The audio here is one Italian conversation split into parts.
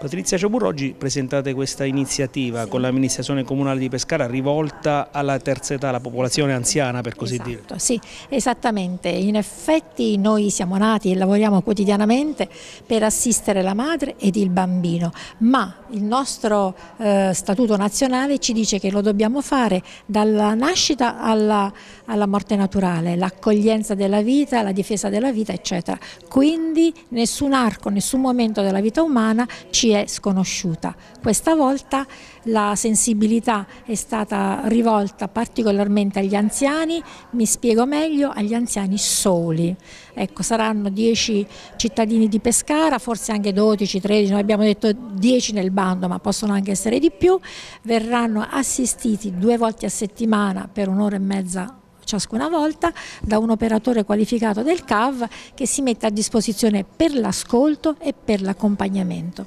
Patrizia Ciabur, oggi presentate questa iniziativa sì. con l'amministrazione comunale di Pescara rivolta alla terza età, alla popolazione anziana per così esatto, dire. Sì, esattamente. In effetti noi siamo nati e lavoriamo quotidianamente per assistere la madre ed il bambino, ma il nostro eh, statuto nazionale ci dice che lo dobbiamo fare dalla nascita alla, alla morte naturale, l'accoglienza della vita, la difesa della vita, eccetera. Quindi nessun arco, nessun momento della vita umana ci è sconosciuta. Questa volta la sensibilità è stata rivolta particolarmente agli anziani, mi spiego meglio, agli anziani soli. Ecco, saranno 10 cittadini di Pescara, forse anche 12, 13, noi abbiamo detto 10 nel bando, ma possono anche essere di più, verranno assistiti due volte a settimana per un'ora e mezza ciascuna volta da un operatore qualificato del CAV che si mette a disposizione per l'ascolto e per l'accompagnamento.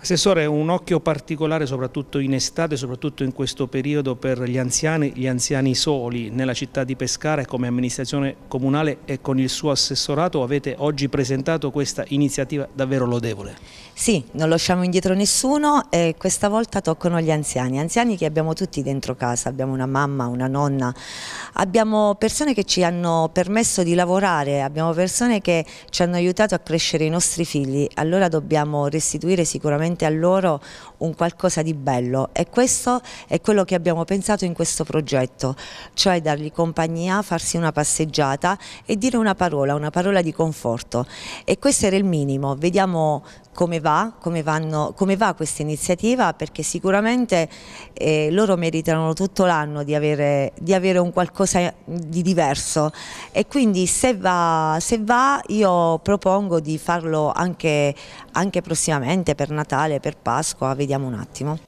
Assessore, un occhio particolare soprattutto in estate, soprattutto in questo periodo per gli anziani, gli anziani soli nella città di Pescara e come amministrazione comunale e con il suo assessorato avete oggi presentato questa iniziativa davvero lodevole. Sì, non lasciamo indietro nessuno e questa volta toccano gli anziani, anziani che abbiamo tutti dentro casa, abbiamo una mamma, una nonna, abbiamo persone che ci hanno permesso di lavorare, abbiamo persone che ci hanno aiutato a crescere i nostri figli, allora dobbiamo restituire sicuramente veramente a loro un qualcosa di bello e questo è quello che abbiamo pensato in questo progetto, cioè dargli compagnia, farsi una passeggiata e dire una parola, una parola di conforto e questo era il minimo, vediamo come va, come, vanno, come va questa iniziativa perché sicuramente eh, loro meritano tutto l'anno di avere, di avere un qualcosa di diverso e quindi se va, se va io propongo di farlo anche, anche prossimamente per Natale Natale, per Pasqua, vediamo un attimo.